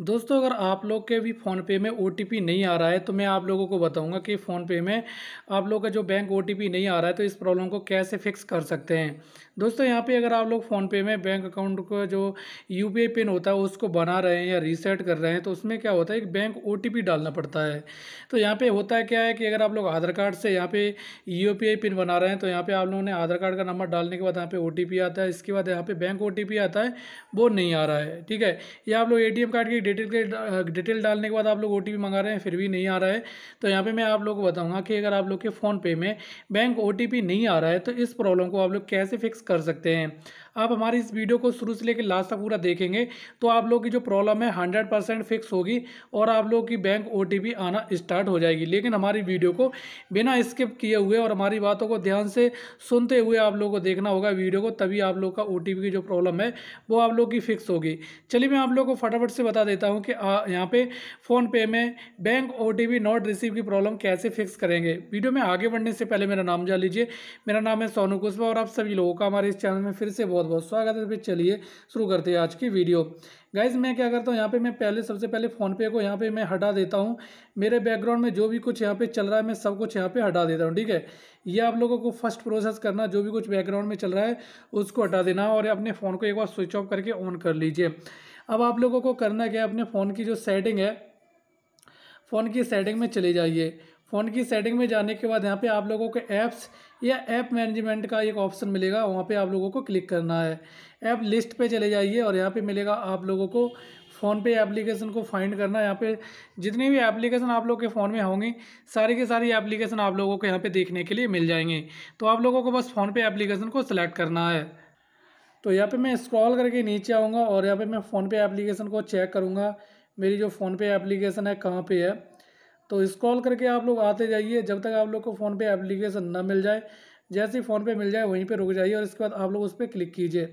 दोस्तों अगर आप लोग के भी फ़ोनपे में ओ नहीं आ रहा है तो मैं आप लोगों को बताऊंगा कि फ़ोनपे में आप लोग का जो बैंक ओ नहीं आ रहा है तो इस प्रॉब्लम को कैसे फिक्स कर सकते हैं दोस्तों यहाँ पे अगर आप लोग फ़ोनपे में बैंक अकाउंट का जो यू पिन होता है उसको बना रहे हैं या रीसेट कर रहे हैं तो उसमें क्या होता है एक बैंक ओ डालना पड़ता है तो यहाँ पर होता है क्या है कि अगर आप लोग आधार कार्ड से यहाँ पे यू पिन बना रहे हैं तो यहाँ पर आप लोगों ने आधार कार्ड का नंबर डालने के बाद यहाँ पर ओ आता है इसके बाद यहाँ पर बैंक ओ आता है वो नहीं आ रहा है ठीक है या आप लोग ए कार्ड की डिटेल के डिटेल डालने के बाद आप लोग ओ मंगा रहे हैं फिर भी नहीं आ रहा है तो यहाँ पर मैं आप लोग को बताऊँगा कि अगर आप लोग के फ़ोन पे में बैंक ओ नहीं आ रहा है तो इस प्रॉब्लम को आप लोग कैसे फिक्स कर सकते हैं आप हमारी इस वीडियो को शुरू से लेकर लास्ट तक पूरा देखेंगे तो आप लोग की जो प्रॉब्लम है हंड्रेड परसेंट फिक्स होगी और आप लोग की बैंक ओ आना स्टार्ट हो जाएगी लेकिन हमारी वीडियो को बिना स्किप किए हुए और हमारी बातों को ध्यान से सुनते हुए आप लोग को देखना होगा वीडियो को तभी आप लोग का ओ की जो प्रॉब्लम है वो आप लोग की फिक्स होगी चलिए मैं आप लोग को फटाफट से बता देता हूँ कि यहाँ पे फ़ोनपे में बैंक ओ नॉट रिसीव की प्रॉब्लम कैसे फिक्स करेंगे वीडियो में आगे बढ़ने से पहले मेरा नाम जान लीजिए मेरा नाम है सोनू कुशवा और आप सभी लोगों का हमारे इस चैनल में फिर से बहुत बहुत बहुत स्वागत है तो फिर चलिए शुरू करते हैं आज की वीडियो गाइज मैं क्या करता हूँ यहाँ पे मैं पहले सबसे पहले फ़ोनपे को यहाँ पे मैं हटा देता हूँ मेरे बैकग्राउंड में जो भी कुछ यहाँ पे चल रहा है मैं सब कुछ यहाँ पे हटा देता हूँ ठीक है ये आप लोगों को फर्स्ट प्रोसेस करना जो भी कुछ बैकग्राउंड में चल रहा है उसको हटा देना और अपने फ़ोन को एक बार स्विच ऑफ करके ऑन कर लीजिए अब आप लोगों को करना क्या है अपने फ़ोन की जो सेटिंग है फ़ोन की सेटिंग में चले जाइए फ़ोन की सेटिंग में जाने के बाद यहाँ पे आप लोगों को ऐप्स या ऐप मैनेजमेंट का एक ऑप्शन मिलेगा वहाँ पे आप लोगों को क्लिक करना है ऐप लिस्ट पे चले जाइए और यहाँ पे मिलेगा आप लोगों को फ़ोन पे एप्लीकेशन को फाइंड करना यहाँ पे जितनी भी एप्लीकेशन आप लोग के फ़ोन में होंगी सारी के सारी एप्लीकेशन आप लोगों को यहाँ पर देखने के लिए मिल जाएंगे तो आप लोगों को बस फ़ोन पे एप्लीकेशन को सिलेक्ट करना है तो यहाँ पर मैं स्क्रॉल करके नीचे आऊँगा और यहाँ पर मैं फ़ोनपे एप्लीकेशन को चेक करूँगा मेरी जो फ़ोनपे एप्लीकेशन है कहाँ पर है तो स्क्रॉल करके आप लोग आते जाइए जब तक आप लोग को फ़ोन पे एप्लीकेशन ना मिल जाए जैसे ही फ़ोनपे मिल जाए वहीं पर रुक जाइए और इसके बाद आप लोग उस पर क्लिक कीजिए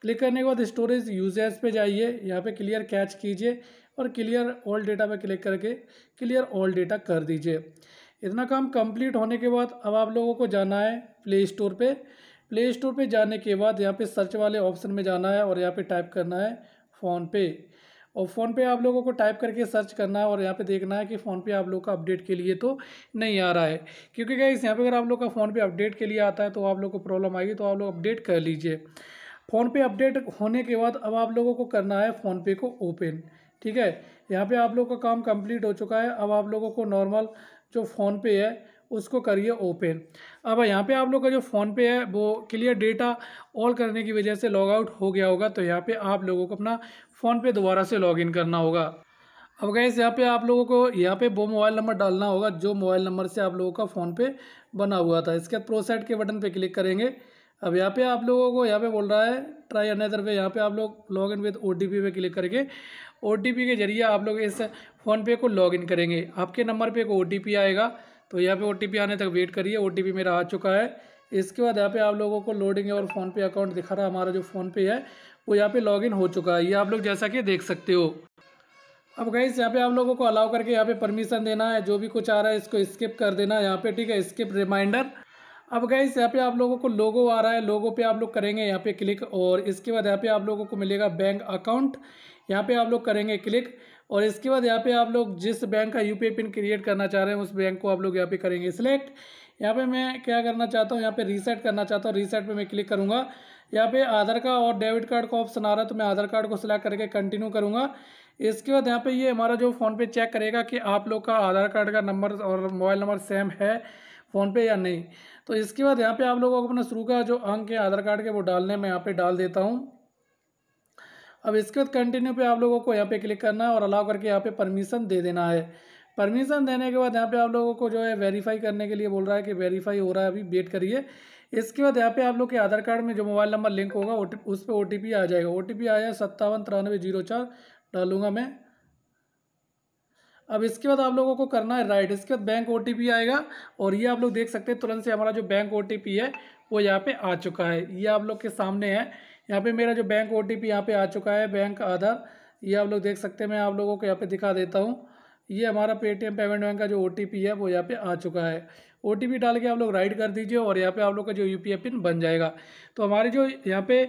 क्लिक करने के बाद स्टोरेज यूजेज पे जाइए यहाँ पे क्लियर कैच कीजिए और क्लियर ऑल डेटा पे क्लिक करके क्लियर ऑल डेटा कर दीजिए इतना काम कम्प्लीट होने के बाद अब आप लोगों को जाना है प्ले स्टोर पर प्ले स्टोर पर जाने के बाद यहाँ पर सर्च वाले ऑप्शन में जाना है और यहाँ पर टाइप करना है फ़ोन पे और फ़ोन पे आप लोगों को टाइप करके सर्च करना है और यहाँ पे देखना है कि फ़ोन पे आप लोग का अपडेट के लिए तो नहीं आ रहा है क्योंकि क्या इस यहाँ पे अगर आप लोग का फ़ोन पे अपडेट के लिए आता है तो आप लोग को प्रॉब्लम आएगी तो आप लोग अपडेट कर लीजिए फ़ोन पे अपडेट होने के बाद अब आप लोगों को करना है फ़ोन पे को ओपन ठीक है यहाँ पे आप लोग का काम कम्प्लीट हो चुका है अब आप लोगों को नॉर्मल जो फ़ोन पे है उसको करिए ओपन अब यहाँ पे आप लोग का जो फ़ोन पे है वो क्लियर डेटा ऑल करने की वजह से लॉग आउट हो गया होगा तो यहाँ पे आप लोगों को अपना फ़ोन पे दोबारा से लॉगिन करना होगा अब गैस यहाँ पे आप लोगों को यहाँ पे वो मोबाइल नंबर डालना होगा जो मोबाइल नंबर से आप लोगों का फ़ोन पे बना हुआ था इसके बाद प्रोसाइड के बटन पे क्लिक करेंगे अब यहाँ पे आप लोगों को यहाँ पे बोल रहा है ट्राई अनदर वे यहाँ पे आप लोग log in with O T पे क्लिक करके ओ के जरिए आप लोग इस फ़ोनपे को लॉग इन करेंगे आपके नंबर पर एक ओ आएगा तो यहाँ पर ओ आने तक वेट करिए ओ मेरा आ चुका है इसके बाद यहाँ पे आप लोगों को लोडिंग और फ़ोनपे अकाउंट दिखा रहा है हमारा जो फ़ोनपे है वो यहाँ पे लॉगिन हो चुका है ये आप लोग जैसा कि देख सकते हो अब गई यहाँ पे आप लोगों को अलाउ करके यहाँ पे परमिशन देना है जो भी कुछ आ रहा है इसको स्किप कर देना है यहाँ पे ठीक है स्किप रिमाइंडर अब गाइस यहाँ पे आप लोगों को लोगो आ रहा है लोगो पे आप लोग करेंगे यहाँ पे क्लिक और इसके बाद यहाँ पे आप लोगों को मिलेगा बैंक अकाउंट यहाँ पे आप लोग करेंगे क्लिक और इसके बाद यहाँ पे आप लोग जिस बैंक का यूपीआई पिन क्रिएट करना चाह रहे हैं उस बैंक को आप लोग यहाँ पे करेंगे सिलेक्ट यहाँ पे मैं क्या करना चाहता हूँ यहाँ पे रीसेट करना चाहता हूँ रीसेट पे मैं क्लिक करूँगा यहाँ पे आधार कार्ड और डेबिट कार्ड का ऑप्शन आ रहा है तो मैं आधार कार्ड को सिलेक्ट करके कंटिन्यू करूँगा इसके बाद यहाँ पे ये हमारा जो फ़ोन पे चेक करेगा कि आप लोग का आधार कार्ड का नंबर और मोबाइल नंबर सेम है फ़ोन पे या नहीं तो इसके बाद यहाँ पे आप लोगों को अपना शुरू का जो अंक है आधार कार्ड के वो डालने में यहाँ पे डाल देता हूँ अब इसके बाद कंटिन्यू पे आप लोगों को यहाँ पे क्लिक करना है और अलाउ करके यहाँ पे परमिशन दे देना है परमिशन देने के बाद यहाँ पे आप लोगों को जो है वेरीफाई करने के लिए बोल रहा है कि वेरीफाई हो रहा है अभी वेट करिए इसके बाद यहाँ पे आप लोग के आधार कार्ड में जो मोबाइल नंबर लिंक होगा उस पर ओ आ जाएगा ओ आया सत्तावन तिरानवे जीरो चार डालूंगा मैं अब इसके बाद आप लोगों को करना है राइट इसके बाद बैंक ओ आएगा और ये आप लोग देख सकते हैं तुरंत से हमारा जो बैंक ओ है वो यहाँ पे आ चुका है ये आप लोग के सामने है यहाँ पे मेरा जो बैंक ओ टी यहाँ आ चुका है बैंक आधार ये आप लोग देख सकते हैं मैं आप लोगों को यहाँ पे दिखा देता हूँ ये हमारा पेटीएम पेमेंट बैंक का जो ओ है वो यहाँ पे आ चुका है ओ डाल के आप लोग राइड कर दीजिए और यहाँ पे आप लोग का जो यू पिन बन जाएगा तो हमारी जो यहाँ पे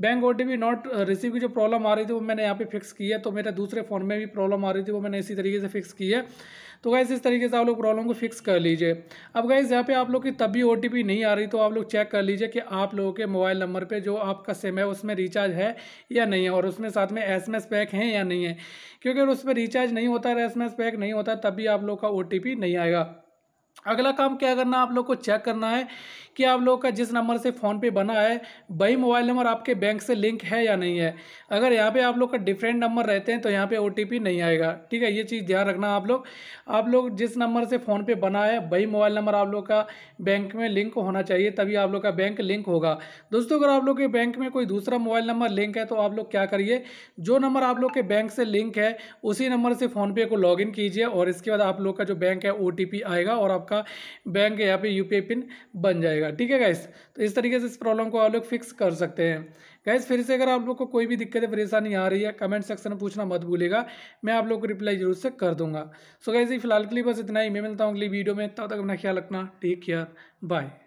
बैंक ओ नॉट रिसीव की जो प्रॉब्लम आ रही थी वो मैंने यहाँ पे फिक्स की है तो मेरे दूसरे फ़ोन में भी प्रॉब्लम आ रही थी वो मैंने इसी तरीके से फिक्स की है तो गैस इस तरीके से आप लोग प्रॉब्लम को फिक्स कर लीजिए अब गैस यहाँ पे आप लोग की तब भी ओ नहीं आ रही तो आप लोग चेक कर लीजिए कि आप लोगों के मोबाइल नंबर पर जो आपका सिम है उसमें रिचार्ज है या नहीं है और उसमें साथ में एस पैक हैं या नहीं है क्योंकि अगर उस पर रिचार्ज नहीं होता है एस पैक नहीं होता तब भी आप लोग का ओ नहीं आएगा अगला काम क्या करना आप लोग को चेक करना है कि आप लोग का जिस नंबर से फ़ोनपे बना है वही मोबाइल नंबर आपके बैंक से लिंक है या नहीं है अगर यहाँ पे आप लोग का डिफरेंट नंबर रहते हैं तो यहाँ पे ओटीपी नहीं आएगा ठीक है ये चीज़ ध्यान रखना आप लोग आप लोग जिस नंबर से फ़ोनपे बना है वही मोबाइल नंबर आप लोग का बैंक में लिंक होना चाहिए तभी आप लोग का बैंक लिंक होगा दोस्तों अगर आप लोग के बैंक में कोई दूसरा मोबाइल नंबर लिंक है तो आप लोग क्या करिए जो नंबर आप लोग के बैंक से लिंक है उसी नंबर से फ़ोनपे को लॉग कीजिए और इसके बाद आप लोग का जो बैंक है ओ आएगा और आप आपका बैंक यहाँ पे यू पिन बन जाएगा ठीक है गाइस तो इस तरीके से इस प्रॉब्लम को आप लोग फिक्स कर सकते हैं गाइस फिर से अगर आप लोग को कोई भी दिक्कत परेशानी आ रही है कमेंट सेक्शन में पूछना मत भूलेगा मैं आप लोग को रिप्लाई जरूर से कर दूंगा सो गैस ये फिलहाल के लिए बस इतना ही मैं मिलता हूँ अगली वीडियो में तब तक अपना ख्याल रखना टेक केयर बाय